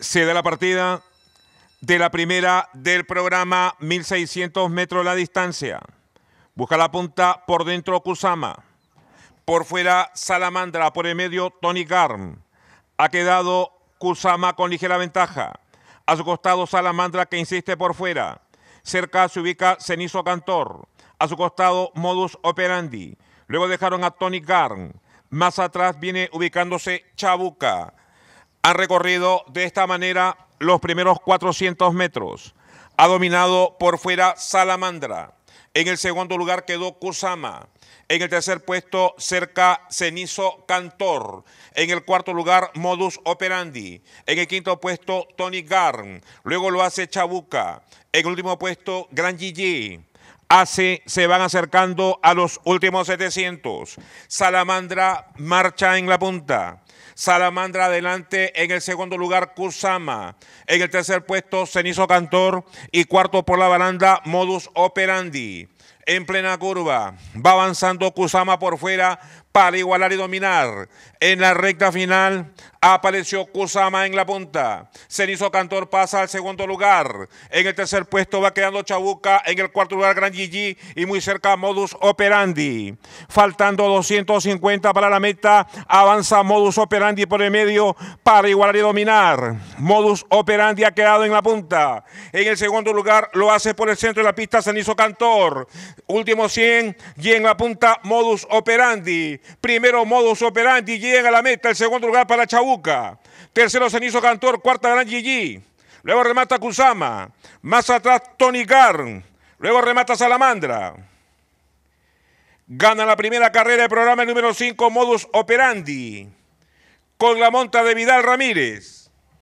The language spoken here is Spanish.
se da la partida de la primera del programa 1600 metros la distancia. Busca la punta por dentro Kusama. Por fuera Salamandra, por el medio Tony Garn. Ha quedado Kusama con ligera ventaja. A su costado Salamandra que insiste por fuera. Cerca se ubica Cenizo Cantor. A su costado Modus Operandi. Luego dejaron a Tony Garn. Más atrás viene ubicándose Chabuca ha recorrido de esta manera los primeros 400 metros. Ha dominado por fuera Salamandra. En el segundo lugar quedó Kusama. En el tercer puesto, cerca Cenizo Cantor. En el cuarto lugar, Modus Operandi. En el quinto puesto, Tony Garn. Luego lo hace Chabuca. En el último puesto, Gran Gigi. se van acercando a los últimos 700. Salamandra marcha en la punta. Salamandra adelante. En el segundo lugar, Kusama. En el tercer puesto, Cenizo Cantor. Y cuarto por la baranda, Modus Operandi. En plena curva, va avanzando Kusama por fuera para igualar y dominar. En la recta final, apareció Kusama en la punta. Cenizo Cantor pasa al segundo lugar. En el tercer puesto va quedando Chabuca. En el cuarto lugar, Gran Gigi. Y muy cerca, Modus Operandi. Faltando 250 para la meta, avanza Modus Operandi operandi por el medio para igualar y dominar. Modus operandi ha quedado en la punta. En el segundo lugar lo hace por el centro de la pista Sanizo Cantor. Último 100 y en la punta modus operandi. Primero modus operandi llega a la meta. El segundo lugar para Chabuca. Tercero Cenizo Cantor. Cuarta Gran Gigi. Luego remata Kusama. Más atrás Tony Garn. Luego remata Salamandra. Gana la primera carrera del programa número 5, Modus Operandi con la monta de Vidal Ramírez.